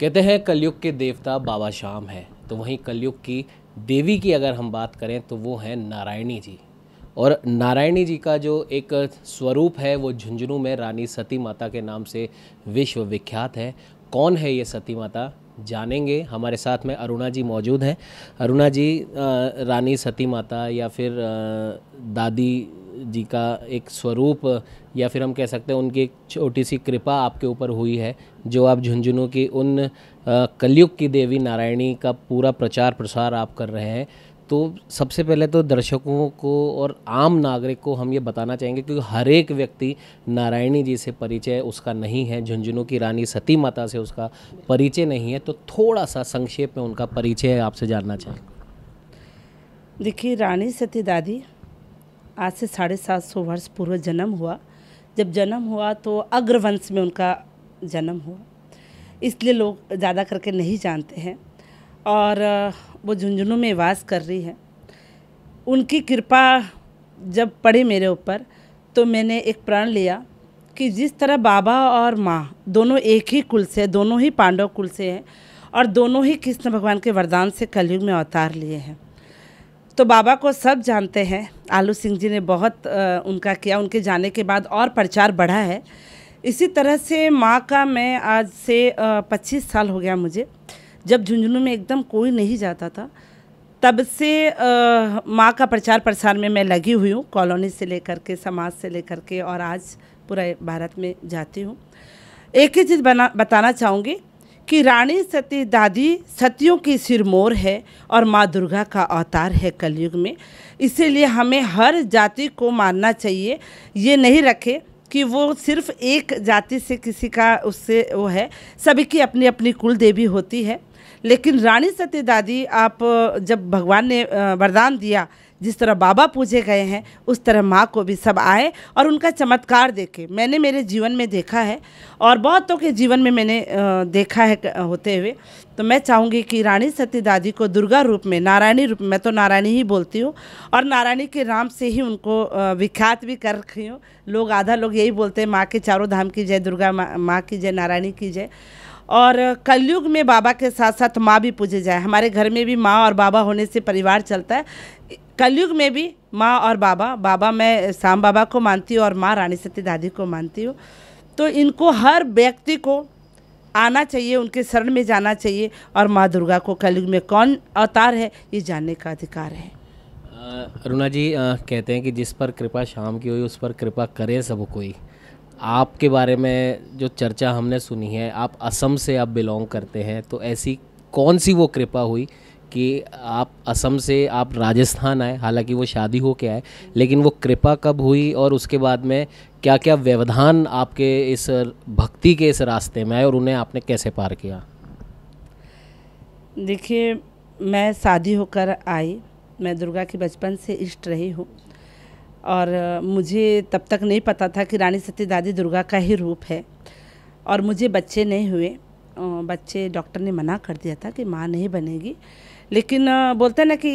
कहते हैं कलयुग के देवता बाबा श्याम है तो वहीं कलयुग की देवी की अगर हम बात करें तो वो हैं नारायणी जी और नारायणी जी का जो एक स्वरूप है वो झुंझुनू में रानी सती माता के नाम से विश्व विख्यात है कौन है ये सती माता जानेंगे हमारे साथ में अरुणा जी मौजूद हैं अरुणा जी रानी सती माता या फिर दादी जी का एक स्वरूप या फिर हम कह सकते हैं उनकी एक छोटी सी कृपा आपके ऊपर हुई है जो आप झुंझुनू की उन कलयुग की देवी नारायणी का पूरा प्रचार प्रसार आप कर रहे हैं तो सबसे पहले तो दर्शकों को और आम नागरिक को हम ये बताना चाहेंगे क्योंकि हर एक व्यक्ति नारायणी जी से परिचय उसका नहीं है झुंझुनू की रानी सती माता से उसका परिचय नहीं है तो थोड़ा सा संक्षेप में उनका परिचय आपसे जानना चाहेंगे देखिए रानी सती दादी आज से साढ़े सात सौ वर्ष पूर्व जन्म हुआ जब जन्म हुआ तो अग्रवंश में उनका जन्म हुआ इसलिए लोग ज़्यादा करके नहीं जानते हैं और वो झुंझुनू में वास कर रही है उनकी कृपा जब पड़ी मेरे ऊपर तो मैंने एक प्रण लिया कि जिस तरह बाबा और माँ दोनों एक ही कुल से दोनों ही पांडव कुल से हैं और दोनों ही कृष्ण भगवान के वरदान से कलयुग में अवतार लिए हैं तो बाबा को सब जानते हैं आलू सिंह जी ने बहुत उनका किया उनके जाने के बाद और प्रचार बढ़ा है इसी तरह से माँ का मैं आज से पच्चीस साल हो गया मुझे जब झुंझुनू में एकदम कोई नहीं जाता था तब से माँ का प्रचार प्रसार में मैं लगी हुई हूँ कॉलोनी से लेकर के समाज से लेकर के और आज पूरा भारत में जाती हूँ एक ही चीज़ बना बताना चाहूँगी कि रानी सती दादी सतियों की सिरमोर है और माँ दुर्गा का अवतार है कलयुग में इसीलिए हमें हर जाति को मानना चाहिए ये नहीं रखे कि वो सिर्फ एक जाति से किसी का उससे वो है सभी की अपनी अपनी कुल देवी होती है लेकिन रानी सती दादी आप जब भगवान ने वरदान दिया जिस तरह बाबा पूजे गए हैं उस तरह माँ को भी सब आए और उनका चमत्कार देखे मैंने मेरे जीवन में देखा है और बहुतों के जीवन में मैंने देखा है होते हुए तो मैं चाहूँगी कि रानी सती दादी को दुर्गा रूप में नारायणी रूप में मैं तो नारायणी ही बोलती हूँ और नारायणी के नाम से ही उनको विख्यात भी कर रखी हूँ लोग आधा लोग यही बोलते हैं माँ के चारों धाम की जय दुर्गा माँ की जय नारायणी की जय और कलयुग में बाबा के साथ साथ माँ भी पूजे जाए हमारे घर में भी माँ और बाबा होने से परिवार चलता है कलयुग में भी माँ और बाबा बाबा मैं श्याम बाबा को मानती हूँ और माँ रानी सती दादी को मानती हूँ तो इनको हर व्यक्ति को आना चाहिए उनके शरण में जाना चाहिए और माँ दुर्गा को कलयुग में कौन अवतार है ये जानने का अधिकार है अरुणा जी आ, कहते हैं कि जिस पर कृपा शाम की हुई उस पर कृपा करे सब कोई आपके बारे में जो चर्चा हमने सुनी है आप असम से आप बिलोंग करते हैं तो ऐसी कौन सी वो कृपा हुई कि आप असम से आप राजस्थान आए हालांकि वो शादी हो के आए लेकिन वो कृपा कब हुई और उसके बाद में क्या क्या व्यवधान आपके इस भक्ति के इस रास्ते में आए और उन्हें आपने कैसे पार किया देखिए मैं शादी होकर आई मैं दुर्गा के बचपन से इष्ट रही हूँ और मुझे तब तक नहीं पता था कि रानी सती दादी दुर्गा का ही रूप है और मुझे बच्चे नहीं हुए बच्चे डॉक्टर ने मना कर दिया था कि माँ नहीं बनेगी लेकिन बोलते हैं ना कि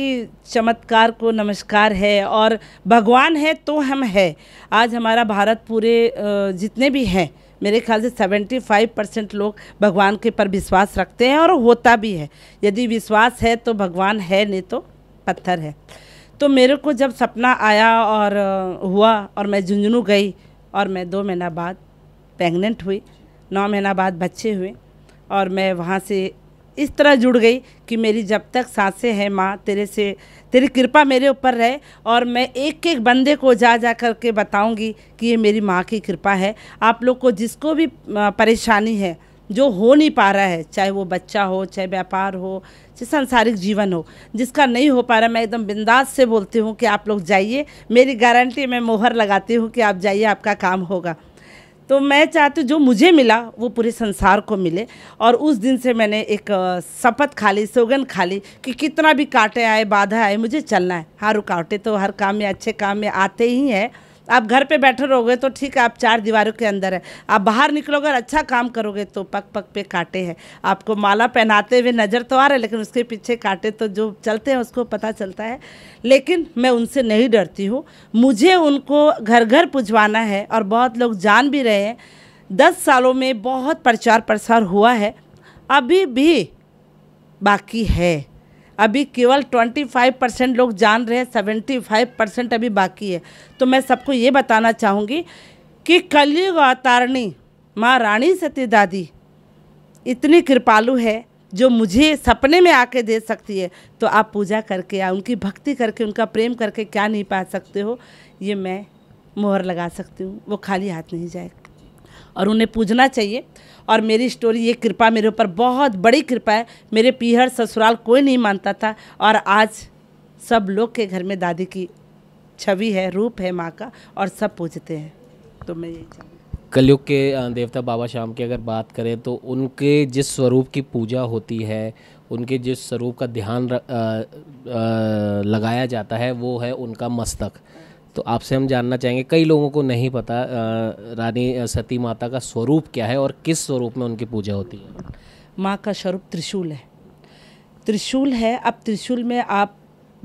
चमत्कार को नमस्कार है और भगवान है तो हम है आज हमारा भारत पूरे जितने भी हैं मेरे ख्याल से 75 परसेंट लोग भगवान के पर विश्वास रखते हैं और होता भी है यदि विश्वास है तो भगवान है नहीं तो पत्थर है तो मेरे को जब सपना आया और हुआ और मैं झुंझुनू गई और मैं दो महीना बाद प्रेगनेंट हुई नौ महीना बाद बच्चे हुए और मैं वहाँ से इस तरह जुड़ गई कि मेरी जब तक सांसें हैं माँ तेरे से तेरी कृपा मेरे ऊपर रहे और मैं एक एक बंदे को जा जा कर के बताऊँगी कि ये मेरी माँ की कृपा है आप लोग को जिसको भी परेशानी है जो हो नहीं पा रहा है चाहे वो बच्चा हो चाहे व्यापार हो चाहे सांसारिक जीवन हो जिसका नहीं हो पा रहा मैं एकदम बिंदास से बोलती हूँ कि आप लोग जाइए मेरी गारंटी मैं मोहर लगाती हूँ कि आप जाइए आपका काम होगा तो मैं चाहती हूँ जो मुझे मिला वो पूरे संसार को मिले और उस दिन से मैंने एक शपथ खा ली सोगन खा ली कि कितना भी कांटे आए बाधा आए मुझे चलना है हर हाँ, रुकावटें तो हर काम में अच्छे काम में आते ही हैं आप घर पे बैठे रहोगे तो ठीक है आप चार दीवारों के अंदर है आप बाहर निकलोगे और अच्छा काम करोगे तो पक पक पे काटे हैं आपको माला पहनाते हुए नज़र तो आ रहे लेकिन उसके पीछे काटे तो जो चलते हैं उसको पता चलता है लेकिन मैं उनसे नहीं डरती हूँ मुझे उनको घर घर पुजवाना है और बहुत लोग जान भी रहे हैं दस सालों में बहुत प्रचार प्रसार हुआ है अभी भी बाकी है अभी केवल 25 परसेंट लोग जान रहे हैं 75 परसेंट अभी बाकी है तो मैं सबको ये बताना चाहूँगी कि कलयुग अवतारणी माँ रानी सती दादी इतनी कृपालु है जो मुझे सपने में आके दे सकती है तो आप पूजा करके या उनकी भक्ति करके उनका प्रेम करके क्या नहीं पा सकते हो ये मैं मोहर लगा सकती हूँ वो खाली हाथ नहीं जाए और उन्हें पूजना चाहिए और मेरी स्टोरी ये कृपा मेरे ऊपर बहुत बड़ी कृपा है मेरे पीहर ससुराल कोई नहीं मानता था और आज सब लोग के घर में दादी की छवि है रूप है माँ का और सब पूजते हैं तो मैं यही चाहूँगी कलयुग के देवता बाबा श्याम की अगर बात करें तो उनके जिस स्वरूप की पूजा होती है उनके जिस स्वरूप का ध्यान र, आ, आ, लगाया जाता है वो है उनका मस्तक तो आपसे हम जानना चाहेंगे कई लोगों को नहीं पता रानी सती माता का स्वरूप क्या है और किस स्वरूप में उनकी पूजा होती है माँ का स्वरूप त्रिशूल है त्रिशूल है अब त्रिशूल में आप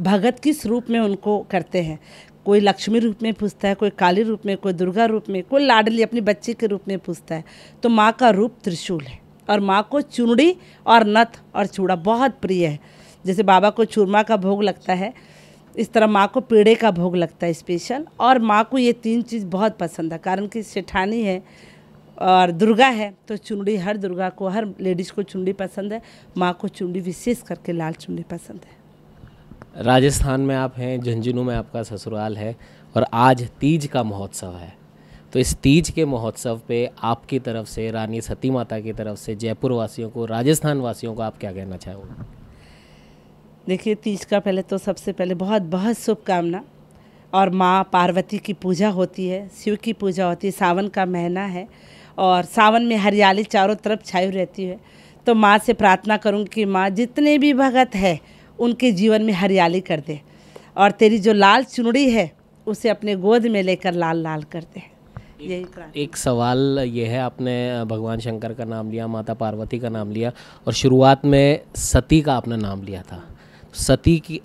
भगत किस रूप में उनको करते हैं कोई लक्ष्मी रूप में पूछता है कोई काली रूप में कोई दुर्गा रूप में कोई लाडली अपनी बच्चे के रूप में पूछता है तो माँ का रूप त्रिशूल है और माँ को चुनड़ी और नथ और चूड़ा बहुत प्रिय है जैसे बाबा को चूरमा का भोग लगता है इस तरह माँ को पेड़े का भोग लगता है स्पेशल और माँ को ये तीन चीज़ बहुत पसंद है कारण कि सेठानी है और दुर्गा है तो चुनडी हर दुर्गा को हर लेडीज़ को चुनडी पसंद है माँ को चुनडी विशेष करके लाल चुनरी पसंद है राजस्थान में आप हैं झुंझुनू में आपका ससुराल है और आज तीज का महोत्सव है तो इस तीज के महोत्सव पे आपकी तरफ से रानी सती माता की तरफ से जयपुर वासियों को राजस्थान वासियों को आप क्या कहना चाहोगे देखिए तीज का पहले तो सबसे पहले बहुत बहुत शुभकामना और माँ पार्वती की पूजा होती है शिव की पूजा होती है सावन का महीना है और सावन में हरियाली चारों तरफ छाई रहती है तो माँ से प्रार्थना करूँगी कि माँ जितने भी भगत है उनके जीवन में हरियाली कर दे और तेरी जो लाल चुनड़ी है उसे अपने गोद में लेकर लाल लाल कर दे यही एक सवाल ये है आपने भगवान शंकर का नाम लिया माता पार्वती का नाम लिया और शुरुआत में सती का आपने नाम लिया था सती की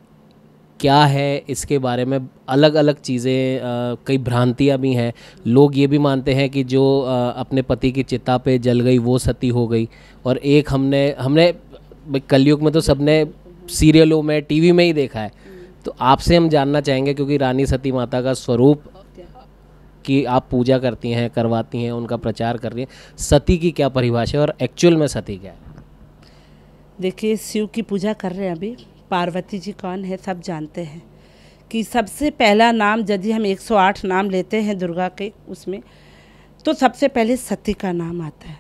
क्या है इसके बारे में अलग अलग चीज़ें कई भ्रांतियाँ भी हैं लोग ये भी मानते हैं कि जो आ, अपने पति की चिता पे जल गई वो सती हो गई और एक हमने हमने कलयुग में तो सबने सीरियलों में टीवी में ही देखा है तो आपसे हम जानना चाहेंगे क्योंकि रानी सती माता का स्वरूप की आप पूजा करती हैं करवाती हैं उनका प्रचार कर रही हैं सती की क्या परिभाषा है और एक्चुअल में सती क्या है देखिए शिव की पूजा कर रहे हैं अभी पार्वती जी कौन है सब जानते हैं कि सबसे पहला नाम यदि हम 108 नाम लेते हैं दुर्गा के उसमें तो सबसे पहले सती का नाम आता है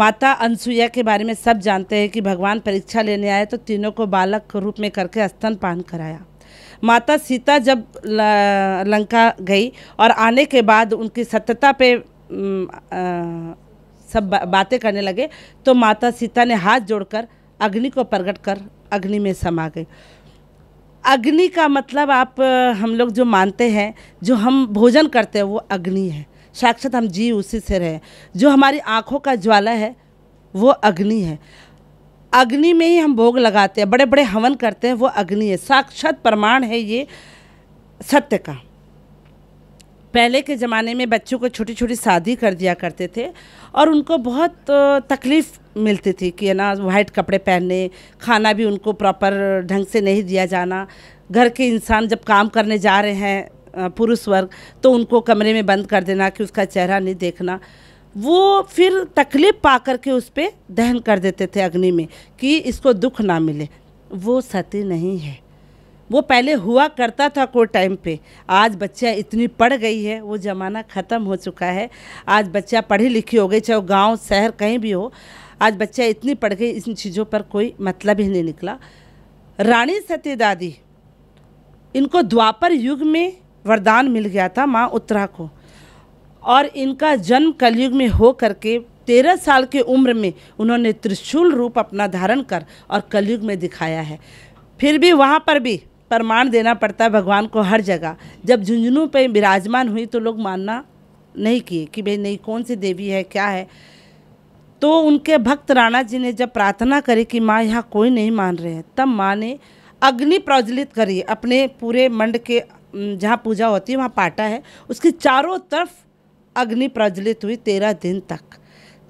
माता अनसुईया के बारे में सब जानते हैं कि भगवान परीक्षा लेने आए तो तीनों को बालक रूप में करके स्तन पान कराया माता सीता जब लंका गई और आने के बाद उनकी सत्यता पे सब बातें करने लगे तो माता सीता ने हाथ जोड़कर अग्नि को प्रकट कर अग्नि में समा गई अग्नि का मतलब आप हम लोग जो मानते हैं जो हम भोजन करते हैं वो अग्नि है साक्षात हम जी उसी से रहे जो हमारी आँखों का ज्वाला है वो अग्नि है अग्नि में ही हम भोग लगाते हैं बड़े बड़े हवन करते हैं वो अग्नि है साक्षात प्रमाण है ये सत्य का पहले के ज़माने में बच्चों को छोटी छोटी शादी कर दिया करते थे और उनको बहुत तकलीफ़ मिलती थी कि है ना वाइट कपड़े पहनने खाना भी उनको प्रॉपर ढंग से नहीं दिया जाना घर के इंसान जब काम करने जा रहे हैं पुरुष वर्ग तो उनको कमरे में बंद कर देना कि उसका चेहरा नहीं देखना वो फिर तकलीफ़ पा करके उस पर दहन कर देते थे अग्नि में कि इसको दुख ना मिले वो सती नहीं है वो पहले हुआ करता था कोई टाइम पे आज बच्चा इतनी पढ़ गई है वो ज़माना ख़त्म हो चुका है आज बच्चा पढ़ी लिखी हो गई चाहे वो गाँव शहर कहीं भी हो आज बच्चे इतनी पढ़ गई इन चीज़ों पर कोई मतलब ही नहीं निकला रानी सती दादी इनको द्वापर युग में वरदान मिल गया था माँ उत्तरा को और इनका जन्म कलयुग में हो करके तेरह साल के उम्र में उन्होंने त्रिशूल रूप अपना धारण कर और कलयुग में दिखाया है फिर भी वहाँ पर भी प्रमाण देना पड़ता है भगवान को हर जगह जब झुंझुनू पे विराजमान हुई तो लोग मानना नहीं किए कि भाई नहीं कौन सी देवी है क्या है तो उनके भक्त राणा जी ने जब प्रार्थना करी कि माँ यहाँ कोई नहीं मान रहे हैं तब माँ ने अग्नि प्रज्वलित करी अपने पूरे मंड के जहाँ पूजा होती है वहाँ पाटा है उसकी चारों तरफ अग्नि प्रज्वलित हुई तेरह दिन तक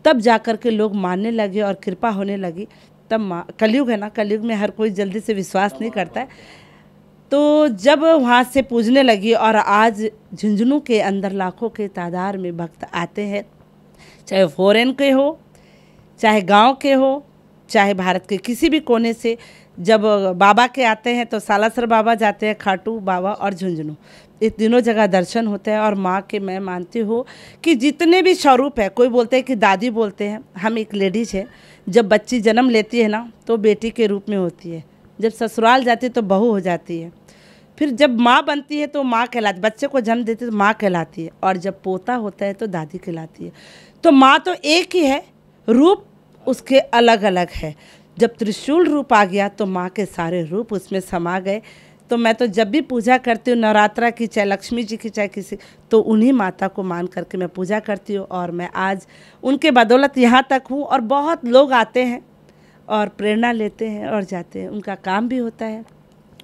तब जाकर के लोग मानने लगे और कृपा होने लगी तब माँ कलयुग है ना कलयुग में हर कोई जल्दी से विश्वास नहीं करता है तो जब वहाँ से पूजने लगी और आज झुंझुनू के अंदर लाखों के तादाद में भक्त आते हैं चाहे फॉरेन के हो चाहे गांव के हो चाहे भारत के किसी भी कोने से जब बाबा के आते हैं तो सालासर बाबा जाते हैं खाटू बाबा और झुंझुनू इस तीनों जगह दर्शन होते हैं और माँ के मैं मानती हूँ कि जितने भी स्वरूप है कोई बोलते हैं कि दादी बोलते हैं हम एक लेडीज है जब बच्ची जन्म लेती है ना तो बेटी के रूप में होती है जब ससुराल जाती है तो बहू हो जाती है फिर जब माँ बनती है तो माँ कहलाती बच्चे को जन्म देती है तो माँ कहलाती है और जब पोता होता है तो दादी कहलाती है तो माँ तो एक ही है रूप उसके अलग अलग है जब त्रिशूल रूप आ गया तो माँ के सारे रूप उसमें समा गए तो मैं तो जब भी पूजा करती हूँ नवरात्रा की चाहे लक्ष्मी जी की चाहे किसी तो उन्हीं माता को मान करके मैं पूजा करती हूँ और मैं आज उनके बदौलत यहाँ तक हूँ और बहुत लोग आते हैं और प्रेरणा लेते हैं और जाते हैं उनका काम भी होता है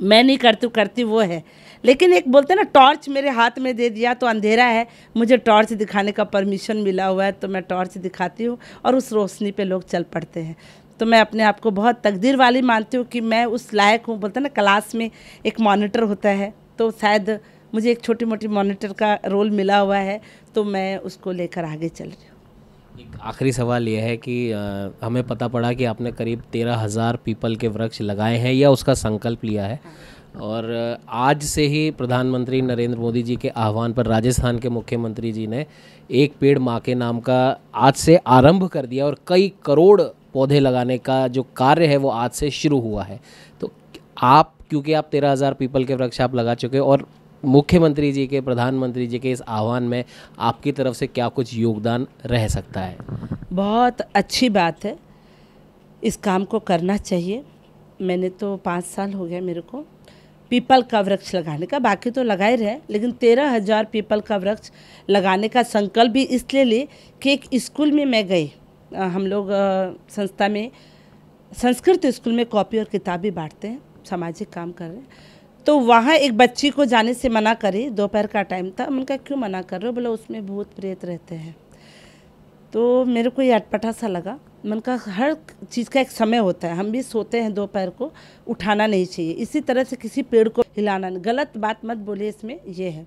मैं नहीं करती करती वो है लेकिन एक बोलते हैं ना टॉर्च मेरे हाथ में दे दिया तो अंधेरा है मुझे टॉर्च दिखाने का परमिशन मिला हुआ है तो मैं टॉर्च दिखाती हूँ और उस रोशनी पे लोग चल पड़ते हैं तो मैं अपने आप को बहुत तकदीर वाली मानती हूँ कि मैं उस लायक हूँ बोलते हैं ना क्लास में एक मॉनिटर होता है तो शायद मुझे एक छोटी मोटी मॉनिटर का रोल मिला हुआ है तो मैं उसको लेकर आगे चल रही हूँ एक आखिरी सवाल यह है कि हमें पता पड़ा कि आपने करीब तेरह हज़ार पीपल के वृक्ष लगाए हैं या उसका संकल्प लिया है हाँ। और आज से ही प्रधानमंत्री नरेंद्र मोदी जी के आह्वान पर राजस्थान के मुख्यमंत्री जी ने एक पेड़ माँ के नाम का आज से आरंभ कर दिया और कई करोड़ पौधे लगाने का जो कार्य है वो आज से शुरू हुआ है तो आप क्योंकि आप तेरह हज़ार पीपल के वृक्ष आप लगा चुके और मुख्यमंत्री जी के प्रधानमंत्री जी के इस आह्वान में आपकी तरफ से क्या कुछ योगदान रह सकता है बहुत अच्छी बात है इस काम को करना चाहिए मैंने तो पाँच साल हो गया मेरे को पीपल का वृक्ष लगाने का बाकी तो लगा ही रहे लेकिन तेरह हज़ार पीपल का वृक्ष लगाने का संकल्प भी इसलिए ले कि एक स्कूल में मैं गई हम लोग संस्था में संस्कृत स्कूल में कॉपी और किताब भी बांटते हैं सामाजिक काम कर रहे हैं तो वहाँ एक बच्ची को जाने से मना करे दोपहर का टाइम था उनका क्यों मना कर रहे हो बोला उसमें भूत प्रेत रहते हैं तो मेरे को ये अटपटा सा लगा मन का हर चीज़ का एक समय होता है हम भी सोते हैं दोपहर को उठाना नहीं चाहिए इसी तरह से किसी पेड़ को हिलाना नहीं गलत बात मत बोलिए इसमें ये है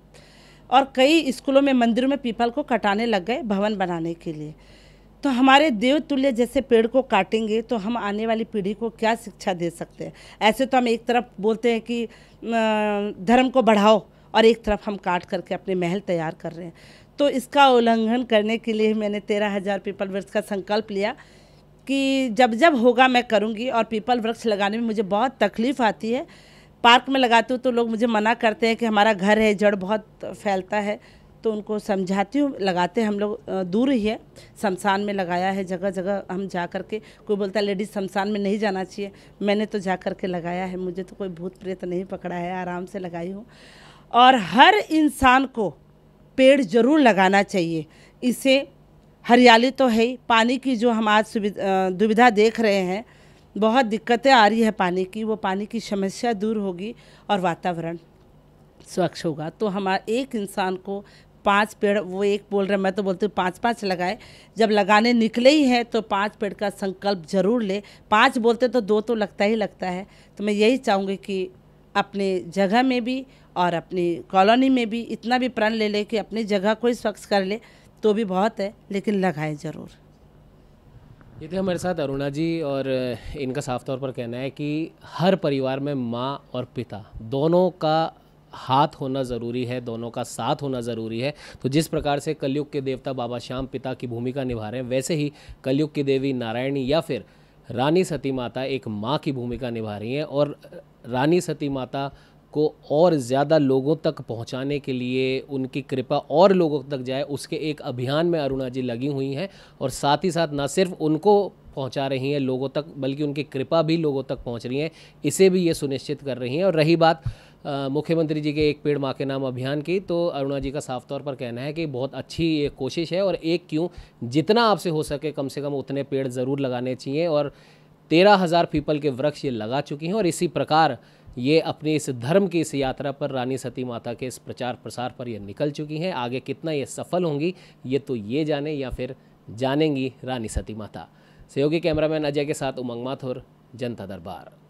और कई स्कूलों में मंदिरों में पीपल को कटाने लग गए भवन बनाने के लिए तो हमारे देव तुल्य जैसे पेड़ को काटेंगे तो हम आने वाली पीढ़ी को क्या शिक्षा दे सकते हैं ऐसे तो हम एक तरफ बोलते हैं कि धर्म को बढ़ाओ और एक तरफ हम काट करके अपने महल तैयार कर रहे हैं तो इसका उल्लंघन करने के लिए मैंने तेरह हज़ार पीपल वृक्ष का संकल्प लिया कि जब जब होगा मैं करूँगी और पीपल वृक्ष लगाने में मुझे बहुत तकलीफ़ आती है पार्क में लगाती हूँ तो लोग मुझे मना करते हैं कि हमारा घर है जड़ बहुत फैलता है तो उनको समझाती हूँ लगाते हम लोग दूर ही है शमशान में लगाया है जगह जगह हम जा कर के कोई बोलता है लेडीज़ शमशान में नहीं जाना चाहिए मैंने तो जा कर के लगाया है मुझे तो कोई भूत प्रेत नहीं पकड़ा है आराम से लगाई हूँ और हर इंसान को पेड़ ज़रूर लगाना चाहिए इससे हरियाली तो है ही पानी की जो हम आज दुविधा देख रहे हैं बहुत दिक्कतें आ रही है पानी की वो पानी की समस्या दूर होगी और वातावरण स्वच्छ होगा तो हमारा एक इंसान को पांच पेड़ वो एक बोल रहे मैं तो बोलती हूँ पांच पांच लगाए जब लगाने निकले ही हैं तो पांच पेड़ का संकल्प जरूर ले पांच बोलते तो दो तो लगता ही लगता है तो मैं यही चाहूँगी कि अपने जगह में भी और अपनी कॉलोनी में भी इतना भी प्रण ले ले कि अपनी जगह को ही स्वच्छ कर ले तो भी बहुत है लेकिन लगाए ज़रूर ये थे हमारे साथ अरुणा जी और इनका साफ तौर पर कहना है कि हर परिवार में माँ और पिता दोनों का हाथ होना ज़रूरी है दोनों का साथ होना ज़रूरी है तो जिस प्रकार से कलयुग के देवता बाबा श्याम पिता की भूमिका निभा रहे हैं वैसे ही कलयुग की देवी नारायणी या फिर रानी सती माता एक माँ की भूमिका निभा रही हैं और रानी सती माता को और ज़्यादा लोगों तक पहुंचाने के लिए उनकी कृपा और लोगों तक जाए उसके एक अभियान में अरुणा जी लगी हुई हैं और साथ ही साथ ना सिर्फ उनको पहुंचा रही हैं लोगों तक बल्कि उनकी कृपा भी लोगों तक पहुंच रही है इसे भी ये सुनिश्चित कर रही हैं और रही बात मुख्यमंत्री जी के एक पेड़ माँ के नाम अभियान की तो अरुणा जी का साफ तौर पर कहना है कि बहुत अच्छी ये कोशिश है और एक क्यों जितना आपसे हो सके कम से कम उतने पेड़ ज़रूर लगाने चाहिए और तेरह हज़ार पीपल के वृक्ष ये लगा चुकी हैं और इसी प्रकार ये अपने इस धर्म की इस यात्रा पर रानी सती माता के इस प्रचार प्रसार पर ये निकल चुकी हैं आगे कितना ये सफल होंगी ये तो ये जाने या फिर जानेंगी रानी सती माता सहयोगी कैमरामैन अजय के साथ उमंग माथुर जनता दरबार